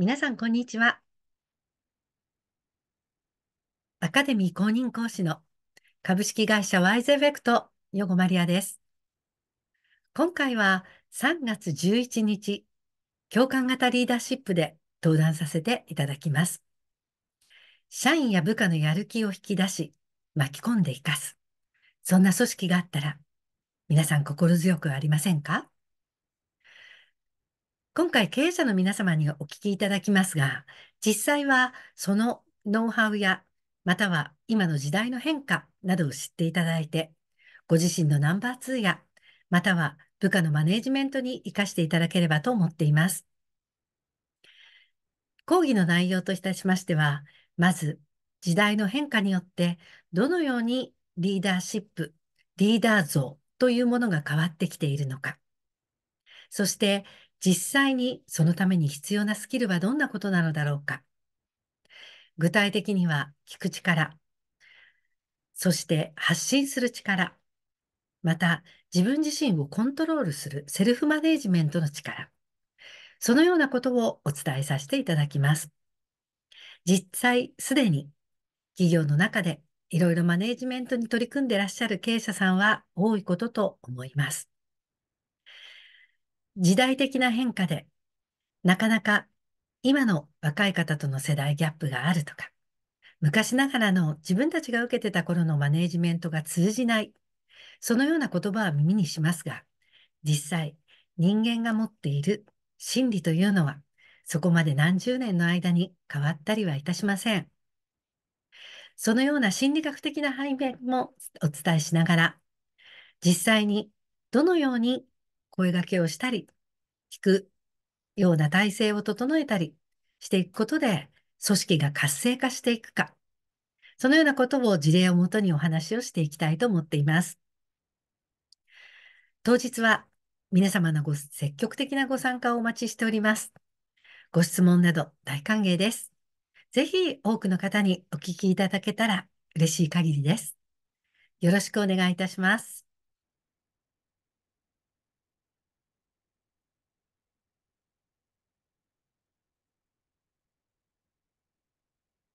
皆さん、こんにちは。アカデミー公認講師の株式会社ワイズエフェクト、ヨゴマリアです。今回は3月11日、共感型リーダーシップで登壇させていただきます。社員や部下のやる気を引き出し、巻き込んで生かす。そんな組織があったら、皆さん心強くありませんか今回経営者の皆様にお聞きいただきますが、実際はそのノウハウや、または今の時代の変化などを知っていただいて、ご自身のナンバー2や、または部下のマネージメントに活かしていただければと思っています。講義の内容といたしましては、まず時代の変化によってどのようにリーダーシップ、リーダー像というものが変わってきているのか。そして実際にそのために必要なスキルはどんなことなのだろうか。具体的には聞く力、そして発信する力、また自分自身をコントロールするセルフマネージメントの力、そのようなことをお伝えさせていただきます。実際すでに企業の中でいろいろマネージメントに取り組んでらっしゃる経営者さんは多いことと思います。時代的な変化で、なかなか今の若い方との世代ギャップがあるとか、昔ながらの自分たちが受けてた頃のマネージメントが通じない、そのような言葉は耳にしますが、実際人間が持っている心理というのは、そこまで何十年の間に変わったりはいたしません。そのような心理学的な背面もお伝えしながら、実際にどのように声掛けをしたり、聞くような体制を整えたりしていくことで、組織が活性化していくか、そのようなことを事例をもとにお話をしていきたいと思っています。当日は皆様のご積極的なご参加をお待ちしております。ご質問など大歓迎です。ぜひ多くの方にお聞きいただけたら嬉しい限りです。よろしくお願いいたします。